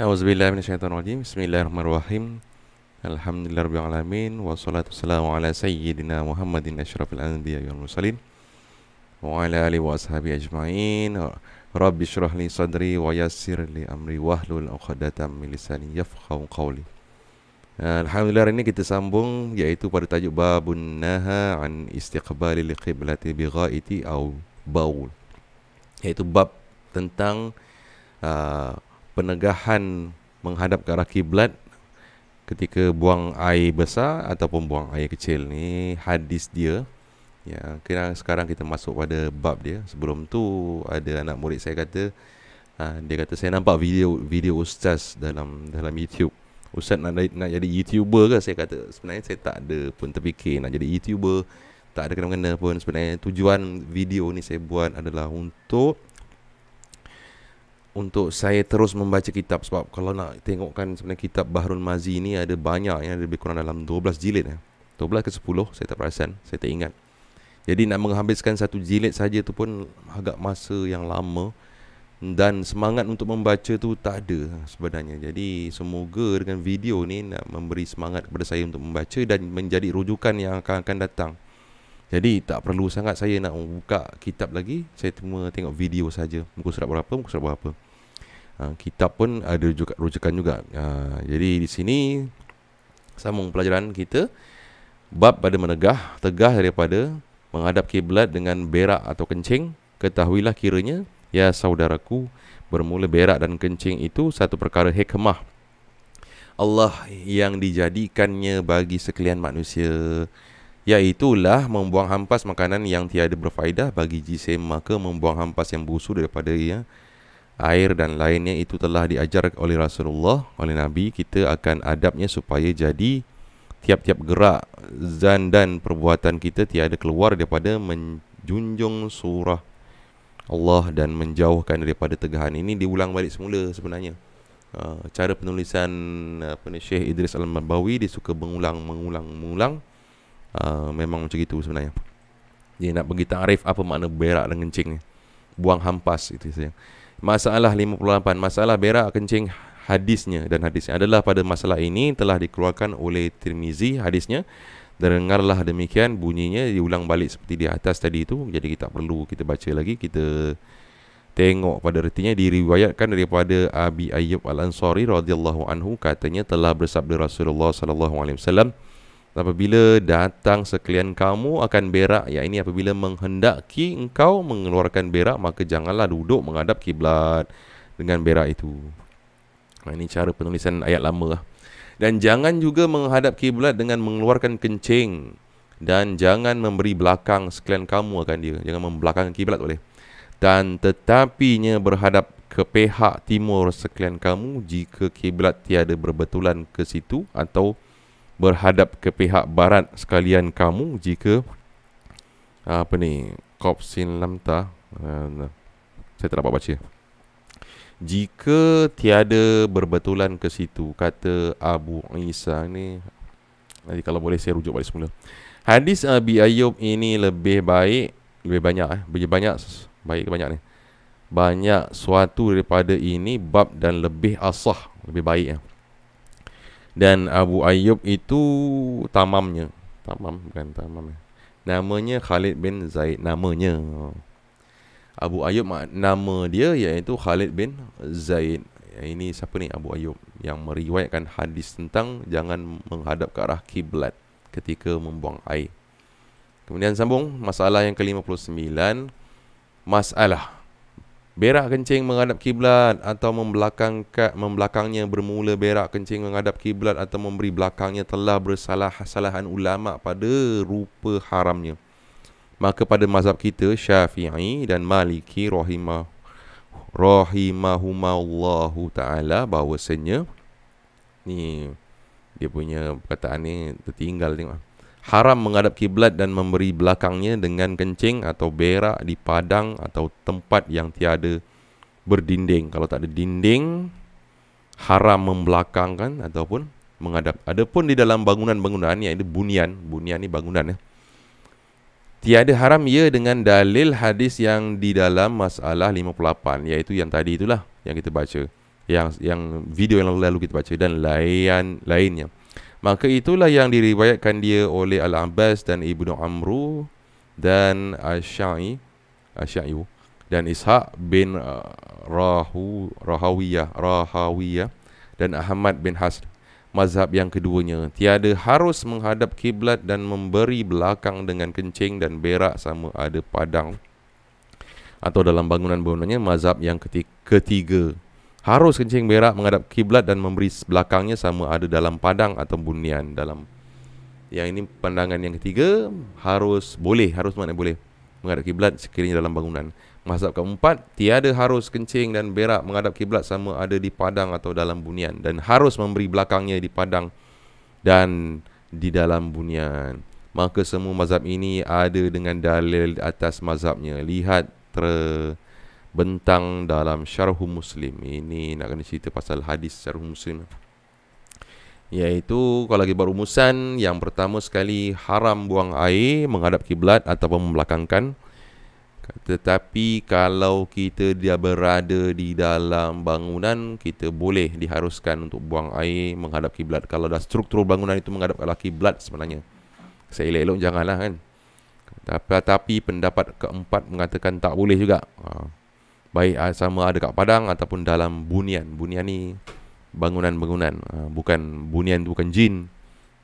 A'udzubillahi minasyaitonir rajim. Bismillahirrahmanirrahim. Alhamdulillah rabbil alamin wassalatu wassalamu ala sayyidina Muhammadin asyrafil anbiya wal mursalin wa ala ali wa ajmain. Rabbi syrah li sadri wa yassir li amri wa hlul min lisani yafqahu qawli. Alhamdulillah hari ini kita sambung yaitu pada tajuk babun naha an istiqbali li qiblati bi ghaiti au baul. Yaitu bab tentang uh, penegahan menghadap ke arah kiblat ketika buang air besar ataupun buang air kecil ni hadis dia ya kira sekarang kita masuk pada bab dia sebelum tu ada anak murid saya kata ha, dia kata saya nampak video video ustaz dalam dalam YouTube ustaz nak nak jadi youtuber ke saya kata sebenarnya saya tak ada pun terfikir nak jadi youtuber tak ada kena-kena pun sebenarnya tujuan video ni saya buat adalah untuk untuk saya terus membaca kitab sebab kalau nak tengokkan sebenarnya kitab Bahrul Mazi ni ada banyak yang ada lebih kurang dalam 12 jilid ya. eh. 12 ke 10 saya tak perasan, saya tak ingat. Jadi nak menghabiskan satu jilid saja tu pun agak masa yang lama dan semangat untuk membaca tu tak ada sebenarnya. Jadi semoga dengan video ni nak memberi semangat kepada saya untuk membaca dan menjadi rujukan yang akan akan datang. Jadi tak perlu sangat saya nak buka kitab lagi. Saya cuma tengok video saja. Muka surat berapa, muka surat berapa. Ha, kitab pun ada juga rujukan juga. Ha, jadi di sini sambung pelajaran kita bab pada menegah tegah daripada menghadap kiblat dengan berak atau kencing ketahuilah kiranya ya saudaraku bermula berak dan kencing itu satu perkara hikmah Allah yang dijadikannya bagi sekalian manusia Iaitulah membuang hampas makanan yang tiada berfaedah bagi jisim Maka membuang hampas yang busuk daripada ia ya, air dan lainnya itu telah diajar oleh Rasulullah, oleh Nabi, kita akan adabnya supaya jadi tiap-tiap gerak zan dan perbuatan kita tiada keluar daripada menjunjung surah Allah dan menjauhkan daripada tegahan ini diulang balik semula sebenarnya ha, cara penulisan apa ni Syekh Idris Al-Mabawi dia suka mengulang mengulang mengulang ha, memang macam itu sebenarnya dia nak bagi takrif apa makna berak dan kencing ni buang hampas itu saja Masalah 58 Masalah berak kencing hadisnya Dan hadisnya adalah pada masalah ini Telah dikeluarkan oleh Tirmizi hadisnya Dengarlah demikian bunyinya Diulang balik seperti di atas tadi itu Jadi kita perlu kita baca lagi Kita tengok pada retinya diriwayatkan daripada Abi Ayyub Al-Ansari radhiyallahu anhu katanya telah bersabda Rasulullah sallallahu alaihi wasallam Apabila datang sekalian kamu akan berak, ya ini apabila menghendaki engkau mengeluarkan berak, maka janganlah duduk menghadap kiblat dengan berak itu. Nah, ini cara penulisan ayat lama. Lah. Dan jangan juga menghadap kiblat dengan mengeluarkan kencing. Dan jangan memberi belakang sekalian kamu akan dia. Jangan membelakangkan kiblat boleh. Dan tetapinya berhadap ke pihak timur sekalian kamu jika kiblat tiada berbetulan ke situ atau berhadap ke pihak barat sekalian kamu jika apa ni Kopsin Lamta uh, eh, saya tak dapat baca jika tiada berbetulan ke situ kata Abu Isa ni nanti kalau boleh saya rujuk balik semula hadis Abi Ayub ini lebih baik lebih banyak eh lebih banyak baik ke banyak ni banyak suatu daripada ini bab dan lebih asah lebih baik eh dan Abu Ayyub itu tamamnya tamam bukan tamam ya. namanya Khalid bin Zaid namanya Abu Ayyub nama dia iaitu Khalid bin Zaid ya, ini siapa ni Abu Ayyub yang meriwayatkan hadis tentang jangan menghadap ke arah kiblat ketika membuang air kemudian sambung masalah yang ke-59 masalah Berak kencing menghadap kiblat atau membelakangkan membelakangnya bermula berak kencing menghadap kiblat atau memberi belakangnya telah bersalah kesalahan ulama pada rupa haramnya. Maka pada mazhab kita Syafi'i dan Maliki rahimah rahimahumallahu taala bahawasanya ni dia punya perkataan ni tertinggal tengok haram menghadap kiblat dan memberi belakangnya dengan kencing atau berak di padang atau tempat yang tiada berdinding. Kalau tak ada dinding, haram membelakangkan ataupun menghadap. Adapun di dalam bangunan-bangunan iaitu bunian, bunian ini bangunan ya. Tiada haram ia dengan dalil hadis yang di dalam masalah 58 iaitu yang tadi itulah yang kita baca. Yang yang video yang lalu kita baca dan lain lainnya. Maka itulah yang diriwayatkan dia oleh Al-Abbas dan Ibnu Amru dan Asy'i Asy'i dan Ishaq bin uh, Rahu Rahawiyah Rahawiyah dan Ahmad bin Hasr. mazhab yang keduanya tiada harus menghadap kiblat dan memberi belakang dengan kencing dan berak sama ada padang atau dalam bangunan bangunannya mazhab yang ketiga harus kencing berak menghadap kiblat dan memberi belakangnya sama ada dalam padang atau bunian dalam yang ini pandangan yang ketiga harus boleh harus mana boleh menghadap kiblat sekiranya dalam bangunan mazhab keempat tiada harus kencing dan berak menghadap kiblat sama ada di padang atau dalam bunian dan harus memberi belakangnya di padang dan di dalam bunian maka semua mazhab ini ada dengan dalil atas mazhabnya lihat ter bentang dalam syarhu muslim ini nak kena cerita pasal hadis syarhu muslim iaitu kalau lagi berumusan yang pertama sekali haram buang air menghadap kiblat atau membelakangkan tetapi kalau kita dia berada di dalam bangunan kita boleh diharuskan untuk buang air menghadap kiblat kalau dah struktur bangunan itu menghadap ke kiblat sebenarnya saya elok-elok janganlah kan tapi, pendapat keempat mengatakan tak boleh juga ha. Baik ah, sama ada kat padang ataupun dalam bunian. Bunian ni bangunan-bangunan. Ah, bukan bunian tu bukan jin.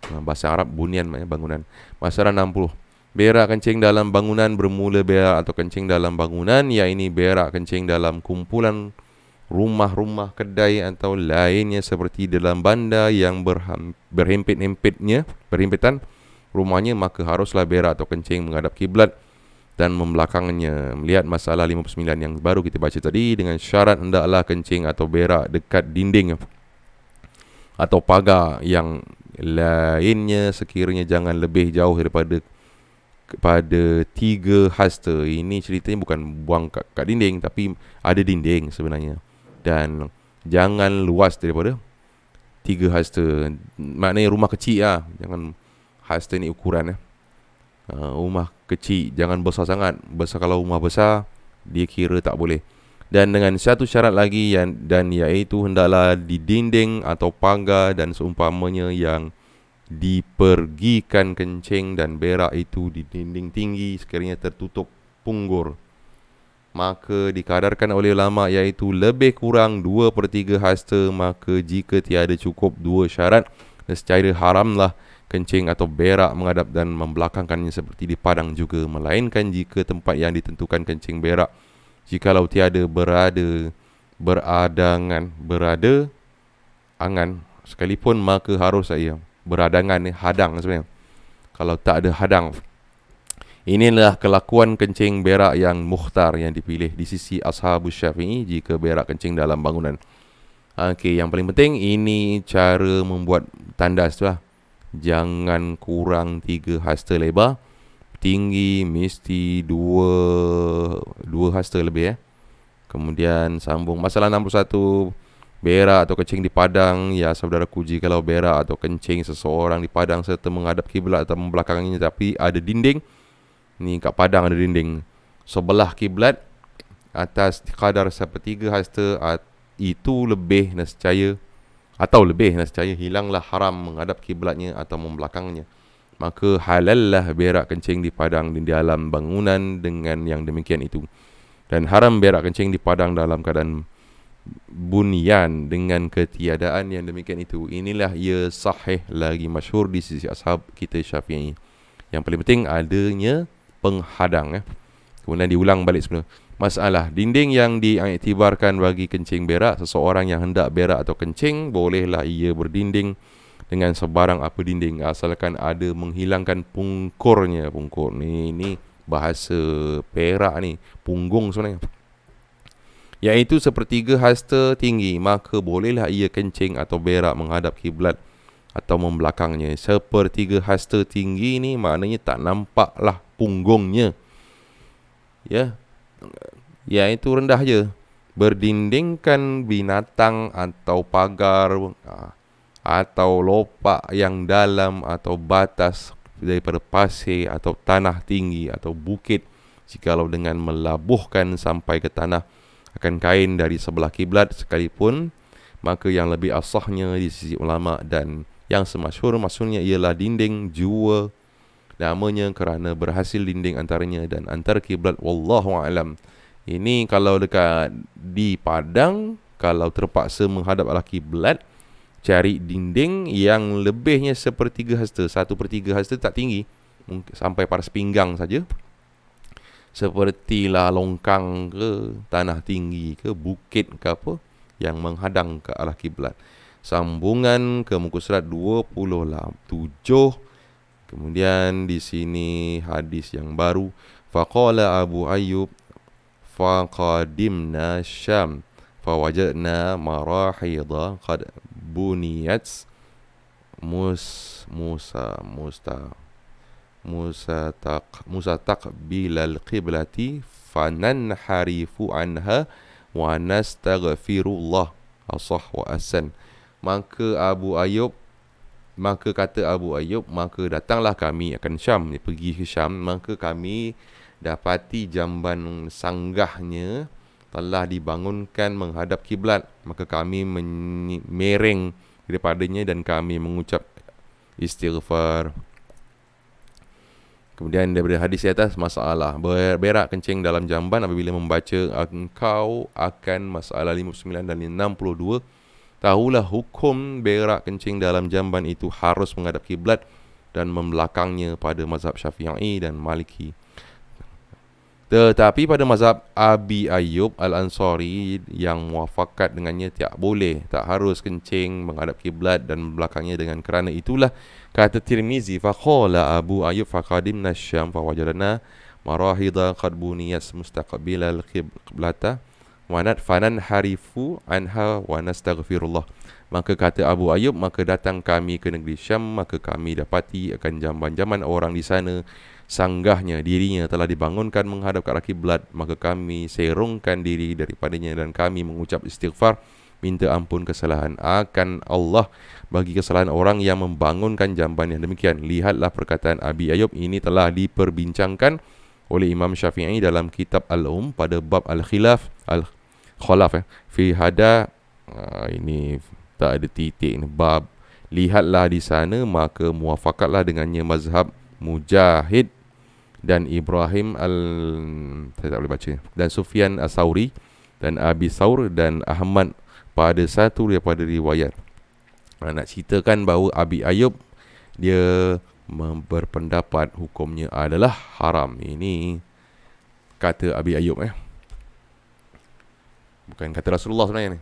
Ah, bahasa Arab bunian bangunan. Masalah 60. Berak kencing dalam bangunan bermula berak atau kencing dalam bangunan. Ya ini berak kencing dalam kumpulan rumah-rumah kedai atau lainnya seperti dalam bandar yang berham, berhimpit-himpitnya berhimpitan rumahnya maka haruslah berak atau kencing menghadap kiblat dan membelakangnya melihat masalah 59 yang baru kita baca tadi dengan syarat hendaklah kencing atau berak dekat dinding atau pagar yang lainnya sekiranya jangan lebih jauh daripada pada tiga hasta ini ceritanya bukan buang kat, kat dinding tapi ada dinding sebenarnya dan jangan luas daripada tiga hasta maknanya rumah kecil lah jangan hasta ni ukuran eh uh, kecil jangan besar sangat besar kalau rumah besar dia kira tak boleh dan dengan satu syarat lagi yang dan iaitu hendaklah di dinding atau pagar dan seumpamanya yang dipergikan kencing dan berak itu di dinding tinggi sekiranya tertutup punggur maka dikadarkan oleh ulama iaitu lebih kurang 2/3 hasta maka jika tiada cukup dua syarat secara haramlah kencing atau berak menghadap dan membelakangkannya seperti di padang juga melainkan jika tempat yang ditentukan kencing berak jika jikalau tiada berada beradangan berada angan sekalipun maka harus saya beradangan ni hadang sebenarnya kalau tak ada hadang inilah kelakuan kencing berak yang muhtar yang dipilih di sisi ashabu syafi'i jika berak kencing dalam bangunan Okey, yang paling penting ini cara membuat tandas tu lah jangan kurang tiga hasta lebar tinggi mesti dua dua hasta lebih eh kemudian sambung masalah 61 berak atau kencing di padang ya saudara kuji kalau berak atau kencing seseorang di padang serta menghadap kiblat atau membelakanginya tapi ada dinding ni kat padang ada dinding sebelah kiblat atas kadar sepertiga hasta itu lebih nescaya atau lebih nah, hilanglah haram menghadap kiblatnya atau membelakangnya maka halallah berak kencing di padang di dalam bangunan dengan yang demikian itu dan haram berak kencing di padang dalam keadaan bunian dengan ketiadaan yang demikian itu inilah ia sahih lagi masyhur di sisi ashab kita Syafi'i yang paling penting adanya penghadang eh. kemudian diulang balik sebenarnya masalah dinding yang diiktibarkan bagi kencing berak seseorang yang hendak berak atau kencing bolehlah ia berdinding dengan sebarang apa dinding asalkan ada menghilangkan pungkurnya pungkur ni ni bahasa perak ni punggung sebenarnya iaitu sepertiga hasta tinggi maka bolehlah ia kencing atau berak menghadap kiblat atau membelakangnya sepertiga hasta tinggi ni maknanya tak nampaklah punggungnya ya ya itu rendah je berdindingkan binatang atau pagar ha, atau lopak yang dalam atau batas daripada pasir atau tanah tinggi atau bukit jikalau dengan melabuhkan sampai ke tanah akan kain dari sebelah kiblat sekalipun maka yang lebih asahnya di sisi ulama dan yang semasyhur maksudnya ialah dinding jua Namanya kerana berhasil dinding antaranya dan antar kiblat wallahu alam. Ini kalau dekat di padang kalau terpaksa menghadap arah kiblat cari dinding yang lebihnya sepertiga hasta, satu per tiga hasta tak tinggi, sampai paras pinggang saja. Sepertilah longkang ke, tanah tinggi ke, bukit ke apa yang menghadang ke arah kiblat. Sambungan ke muka surat 27 Kemudian di sini hadis yang baru faqala Abu Ayyub faqadimna Syam fawajadna marahida qad buniyat mus Musa musta Musa taq Musa taq bilal qiblati fanan harifu anha wa nastaghfirullah asah wa asan maka Abu Ayyub Maka kata Abu Ayyub, maka datanglah kami akan Syam, pergi ke Syam, maka kami dapati jamban sanggahnya telah dibangunkan menghadap kiblat. Maka kami mereng daripadanya dan kami mengucap istighfar. Kemudian daripada hadis di atas masalah berak kencing dalam jamban apabila membaca engkau akan masalah 59 dan 62 Tahulah hukum berak kencing dalam jamban itu harus menghadap kiblat dan membelakangnya pada mazhab Syafi'i dan Maliki. Tetapi pada mazhab Abi Ayyub Al-Ansari yang muafakat dengannya tiak boleh, tak harus kencing menghadap kiblat dan belakangnya dengan kerana itulah kata Tirmizi faqala Abu Ayyub faqadim nasyam fawajadana marahida qad buniyat mustaqbilal qiblatah wanat fanan harifu anha wa nastaghfirullah maka kata Abu Ayub, maka datang kami ke negeri Syam maka kami dapati akan jamban-jamban orang di sana sanggahnya dirinya telah dibangunkan menghadap ke arah kiblat maka kami serongkan diri daripadanya dan kami mengucap istighfar minta ampun kesalahan akan Allah bagi kesalahan orang yang membangunkan jamban yang demikian lihatlah perkataan Abi Ayub ini telah diperbincangkan oleh Imam Syafi'i dalam kitab Al-Um pada bab Al-Khilaf Al khalaf eh fi hada ah, ini tak ada titik ni bab lihatlah di sana maka muafakatlah dengannya mazhab mujahid dan Ibrahim al saya tak boleh baca dan Sufyan Asauri dan Abi Saur dan Ahmad pada satu daripada riwayat ah, nak ceritakan bahawa Abi Ayub dia berpendapat hukumnya adalah haram ini kata Abi Ayub eh Bukan kata Rasulullah sebenarnya ni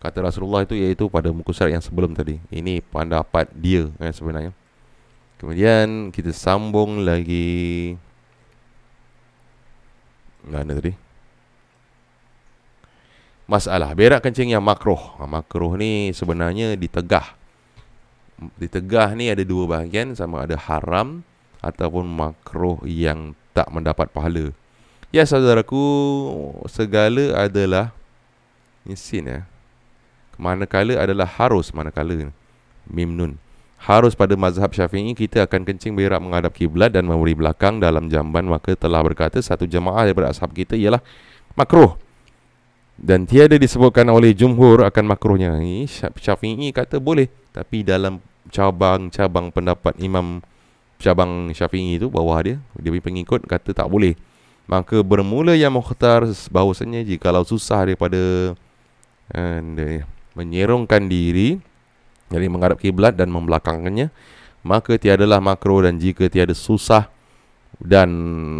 Kata Rasulullah itu iaitu pada muka syarat yang sebelum tadi Ini pendapat dia kan sebenarnya Kemudian kita sambung lagi Mana tadi? Masalah berak kencing yang makruh ha, Makruh ni sebenarnya ditegah Ditegah ni ada dua bahagian Sama ada haram Ataupun makruh yang tak mendapat pahala Ya saudaraku Segala adalah ini sin ya. Manakala adalah harus manakala mim nun. Harus pada mazhab syafi'i kita akan kencing berak menghadap kiblat dan memberi belakang dalam jamban maka telah berkata satu jemaah daripada ashab kita ialah makruh. Dan tiada disebutkan oleh jumhur akan makruhnya. Ini syafi'i kata boleh. Tapi dalam cabang-cabang pendapat imam cabang syafi'i itu bawah dia, dia punya pengikut kata tak boleh. Maka bermula yang mukhtar bahawasanya jikalau susah daripada and uh, menyerongkan diri dari menghadap kiblat dan membelakangkannya maka tiadalah makro dan jika tiada susah dan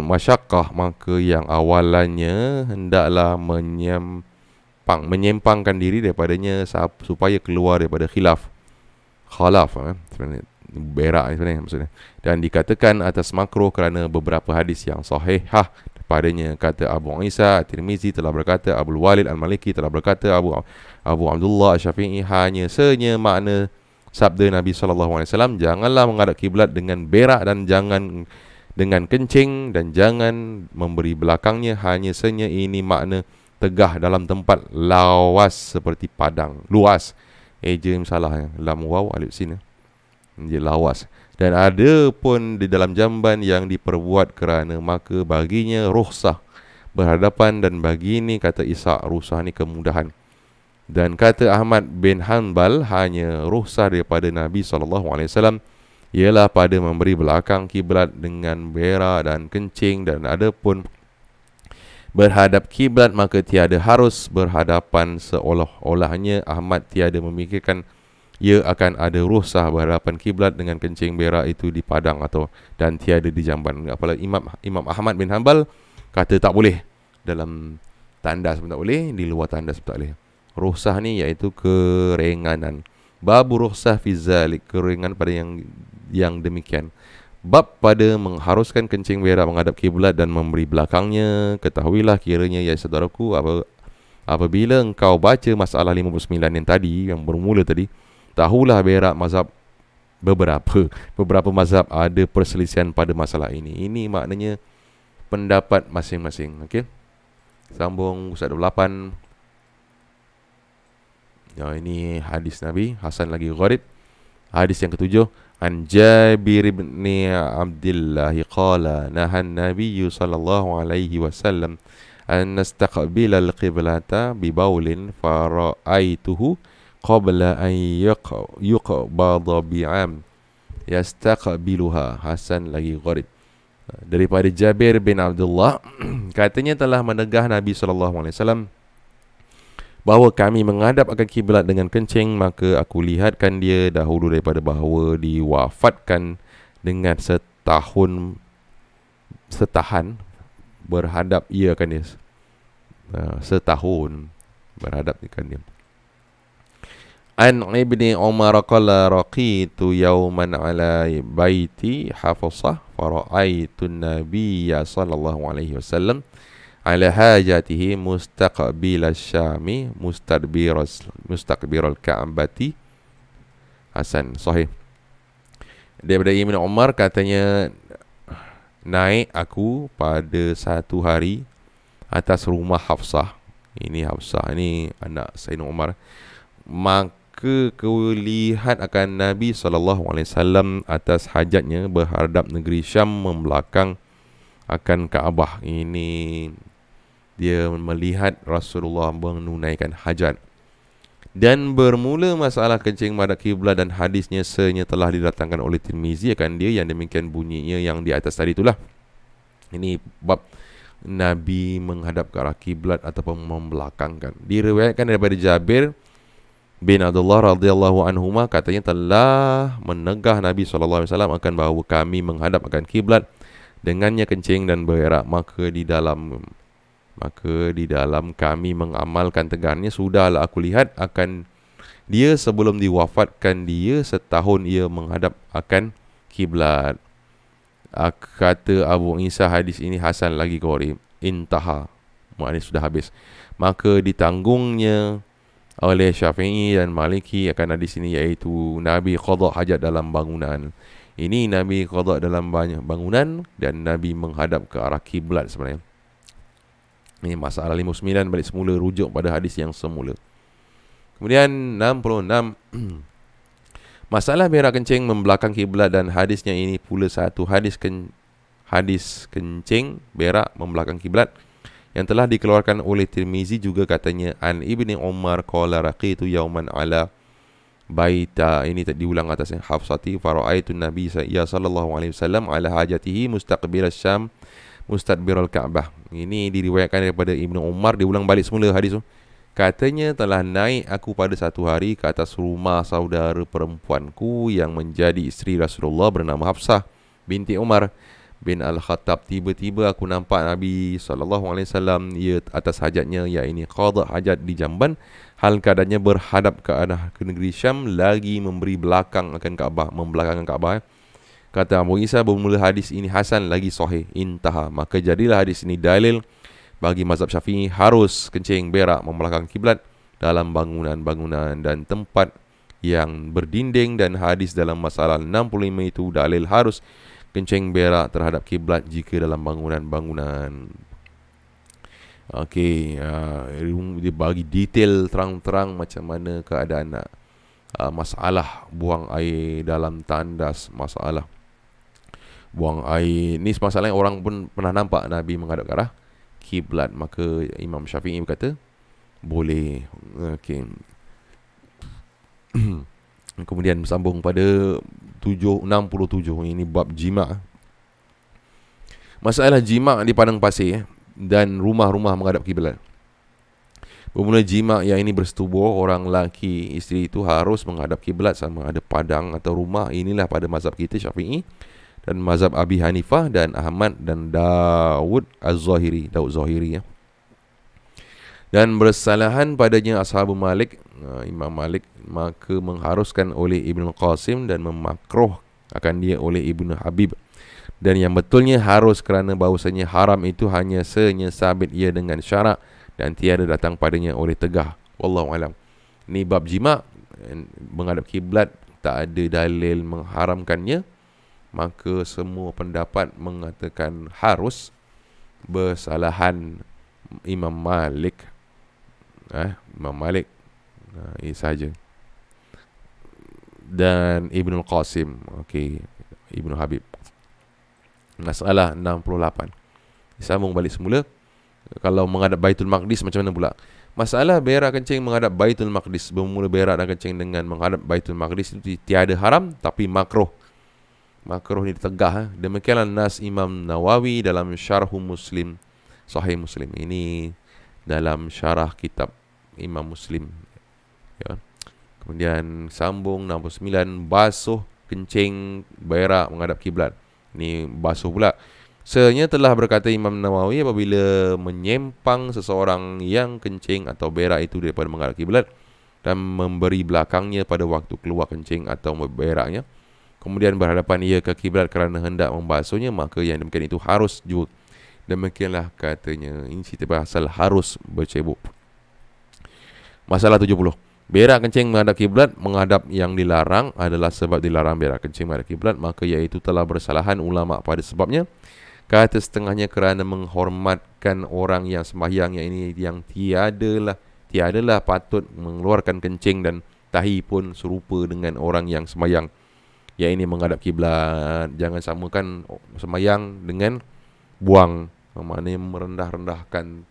masyakah maka yang awalannya hendaklah menyempang menyempangkan diri daripadanya supaya keluar daripada khilaf khalaf eh, sebenarnya berak sebenarnya maksudnya dan dikatakan atas makro kerana beberapa hadis yang sahih padanya kata Abu Isa Tirmizi telah berkata Abu Walid Al-Maliki telah berkata Abu Abu Abdullah Syafi'i hanya senya makna sabda Nabi sallallahu alaihi wasallam janganlah menghadap kiblat dengan berak dan jangan dengan kencing dan jangan memberi belakangnya hanya senya ini makna tegah dalam tempat lawas seperti padang luas ejem eh, salah eh. lam waw alif sin ya. dia lawas dan ada pun di dalam jamban yang diperbuat kerana maka baginya rohsah berhadapan dan bagi ini kata Isa rohsah ni kemudahan dan kata Ahmad bin Hanbal hanya rohsah daripada Nabi SAW ialah pada memberi belakang kiblat dengan bera dan kencing dan ada pun berhadap kiblat maka tiada harus berhadapan seolah-olahnya Ahmad tiada memikirkan ia akan ada rosah berhadapan kiblat dengan kencing berak itu di padang atau dan tiada di jamban. Apalah Imam Imam Ahmad bin Hanbal kata tak boleh dalam tandas pun tak boleh, di luar tandas pun tak boleh. Rosah ni iaitu keringanan Bab rosah fi zalik, keringan pada yang yang demikian. Bab pada mengharuskan kencing berak menghadap kiblat dan memberi belakangnya, ketahuilah kiranya ya saudaraku apa apabila engkau baca masalah 59 yang tadi yang bermula tadi, tahulah berak mazhab beberapa beberapa mazhab ada perselisihan pada masalah ini ini maknanya pendapat masing-masing okey sambung ustaz 28 Nah ya, ini hadis Nabi Hasan lagi gharib Hadis yang ketujuh An Jabir bin Abdullah qala nahan nabiyyu sallallahu alaihi wasallam an nastaqbila al-qiblata bi baulin fara'aituhu qabla an yuqbada bi'am yastaqbiluha hasan lagi gharib daripada Jabir bin Abdullah katanya telah menegah Nabi sallallahu alaihi wasallam bahawa kami menghadap akan kiblat dengan kencing maka aku lihatkan dia dahulu daripada bahawa diwafatkan dengan setahun setahan berhadap ia kan dia ah, setahun berhadap ikan dia An ibni Umar qala raqitu yawman ala baiti hafasah fara'aitu nabiyya sallallahu alaihi wasallam ala hajatihi mustaqbil asyami mustadbir mustaqbir al ka'bati hasan sahih daripada Ibn Umar katanya naik aku pada satu hari atas rumah Hafsah ini Hafsah ini anak Sayyidina Umar Mak maka lihat akan Nabi SAW atas hajatnya berhadap negeri Syam membelakang akan Kaabah. Ini dia melihat Rasulullah menunaikan hajat. Dan bermula masalah kencing pada kiblat dan hadisnya senya telah didatangkan oleh Tirmizi akan dia yang demikian bunyinya yang di atas tadi itulah. Ini bab Nabi menghadap ke arah kiblat ataupun membelakangkan. Diriwayatkan daripada Jabir, bin Abdullah radhiyallahu anhu katanya telah menegah Nabi saw akan bahawa kami menghadap akan kiblat dengannya kencing dan berak maka di dalam maka di dalam kami mengamalkan tegarnya sudahlah aku lihat akan dia sebelum diwafatkan dia setahun ia menghadap akan kiblat kata Abu Isa hadis ini Hasan lagi korim intaha maknanya sudah habis maka ditanggungnya oleh Syafi'i dan Maliki akan ada di sini iaitu Nabi qada hajat dalam bangunan. Ini Nabi qada dalam banyak bangunan dan Nabi menghadap ke arah kiblat sebenarnya. Ini masalah 59 balik semula rujuk pada hadis yang semula. Kemudian 66 Masalah berak kencing membelakang kiblat dan hadisnya ini pula satu hadis ken, hadis kencing berak membelakang kiblat yang telah dikeluarkan oleh Tirmizi juga katanya An Ibni Umar qala raqitu yauman ala baita ini tadi ulang atas yang Hafsati faraitu Nabi ya sallallahu alaihi wasallam ala hajatihi mustaqbil asyam al Ka'bah ini diriwayatkan daripada Ibnu Umar diulang balik semula hadis tu katanya telah naik aku pada satu hari ke atas rumah saudara perempuanku yang menjadi isteri Rasulullah bernama Hafsah binti Umar bin Al-Khattab tiba-tiba aku nampak Nabi saw ia atas hajatnya ya ini qada hajat di jamban hal keadaannya berhadap ke arah ke negeri Syam lagi memberi belakang akan Kaabah membelakangkan Kaabah eh. kata Abu Isa bermula hadis ini hasan lagi sahih intaha maka jadilah hadis ini dalil bagi mazhab Syafi'i harus kencing berak membelakang kiblat dalam bangunan-bangunan dan tempat yang berdinding dan hadis dalam masalah 65 itu dalil harus kencing berak terhadap kiblat jika dalam bangunan-bangunan. Okey, uh, dia bagi detail terang-terang macam mana keadaan uh, masalah buang air dalam tandas masalah buang air ini masalah yang orang pun pernah nampak Nabi menghadap ke arah kiblat maka Imam Syafi'i berkata boleh okey Kemudian bersambung pada 67 ini bab jima. Masalah jima di padang pasir eh, dan rumah-rumah menghadap kiblat. Bermula jima yang ini bersetubuh orang laki isteri itu harus menghadap kiblat sama ada padang atau rumah inilah pada mazhab kita Syafi'i dan mazhab Abi Hanifah dan Ahmad dan Daud Az-Zahiri, Daud Zahiri ya dan bersalahan padanya ashabu Malik eh, Imam Malik maka mengharuskan oleh ibnu Qasim dan memakruh akan dia oleh ibnu Habib dan yang betulnya harus kerana bahawasanya haram itu hanya senya sabit ia dengan syarak dan tiada datang padanya oleh tegah wallahu alam ni bab jima eh, menghadap kiblat tak ada dalil mengharamkannya maka semua pendapat mengatakan harus bersalahan Imam Malik eh, Imam Malik uh, ini saja dan Ibnu Qasim okay, Ibnu Habib masalah 68 sambung balik semula kalau menghadap Baitul Maqdis macam mana pula masalah berak kencing menghadap Baitul Maqdis bermula berak dan kencing dengan menghadap Baitul Maqdis itu tiada haram tapi makruh makruh ini tegah eh. Ha? demikianlah nas Imam Nawawi dalam syarhu Muslim Sahih Muslim ini dalam syarah kitab Imam Muslim ya. Kemudian sambung nombor basuh kencing berak menghadap kiblat. Ini basuh pula. Sebenarnya telah berkata Imam Nawawi apabila menyempang seseorang yang kencing atau berak itu daripada menghadap kiblat dan memberi belakangnya pada waktu keluar kencing atau beraknya kemudian berhadapan ia ke kiblat kerana hendak membasuhnya maka yang demikian itu harus juga demikianlah katanya ini cerita pasal harus bercebuk Masalah 70. Berak kencing menghadap kiblat menghadap yang dilarang adalah sebab dilarang berak kencing menghadap kiblat maka iaitu telah bersalahan ulama pada sebabnya kata setengahnya kerana menghormatkan orang yang sembahyang yang ini yang tiadalah tiadalah patut mengeluarkan kencing dan tahi pun serupa dengan orang yang sembahyang yang ini menghadap kiblat jangan samakan sembahyang dengan buang maknanya merendah-rendahkan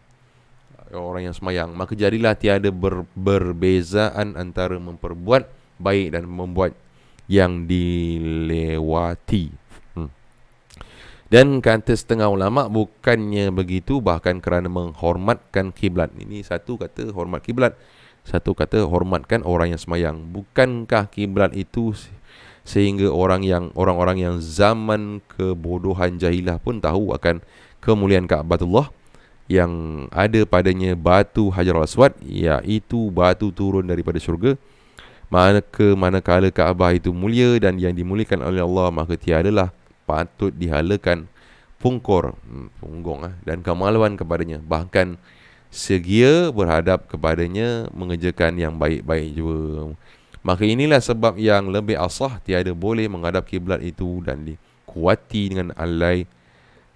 Eh, orang yang semayang Maka jadilah tiada ber, berbezaan antara memperbuat baik dan membuat yang dilewati hmm. Dan kata setengah ulama bukannya begitu bahkan kerana menghormatkan kiblat. Ini satu kata hormat kiblat, satu kata hormatkan orang yang semayang. Bukankah kiblat itu sehingga orang yang orang-orang yang zaman kebodohan jahilah pun tahu akan kemuliaan Kaabatullah Ka yang ada padanya batu Hajar al-Aswad iaitu batu turun daripada syurga maka manakala Kaabah itu mulia dan yang dimuliakan oleh Allah maka tiadalah patut dihalakan pungkor hmm, punggung ah, dan kemaluan kepadanya bahkan segia berhadap kepadanya mengerjakan yang baik-baik juga maka inilah sebab yang lebih asah tiada boleh menghadap kiblat itu dan dikuati dengan alai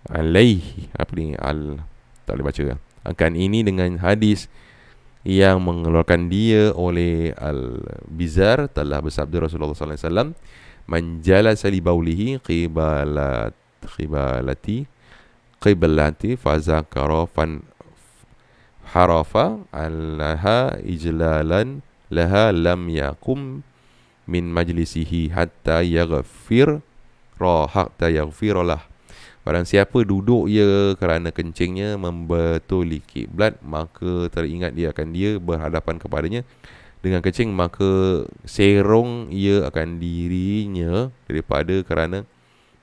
alai, apa ni al tak boleh baca akan ini dengan hadis yang mengeluarkan dia oleh al bizar telah bersabda Rasulullah sallallahu alaihi wasallam man jalasa li baulihi qibalat qibalati qibalati fazakara fan harafa alaha ijlalan laha lam yakum min majlisihi hatta yaghfir rahat yaghfir lah Barang siapa duduk ia ya kerana kencingnya membetuli kiblat maka teringat dia akan dia berhadapan kepadanya dengan kencing maka serong ia akan dirinya daripada kerana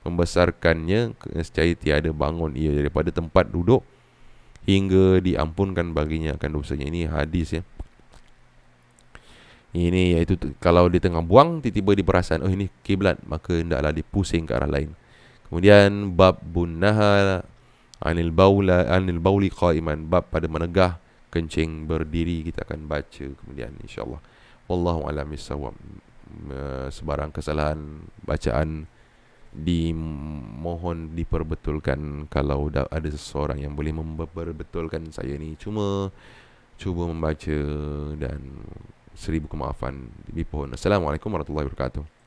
membesarkannya secara tiada bangun ia daripada tempat duduk hingga diampunkan baginya akan dosanya ini hadis ya ini iaitu kalau dia tengah buang tiba-tiba diperasan oh ini kiblat maka hendaklah dipusing ke arah lain Kemudian bab bunnaha anil baula anil bauli qaiman bab pada menegah kencing berdiri kita akan baca kemudian insyaallah. Wallahu a'lam bissawab. Sebarang kesalahan bacaan dimohon diperbetulkan kalau ada seseorang yang boleh memperbetulkan saya ni cuma cuba membaca dan seribu kemaafan dipohon. Assalamualaikum warahmatullahi wabarakatuh.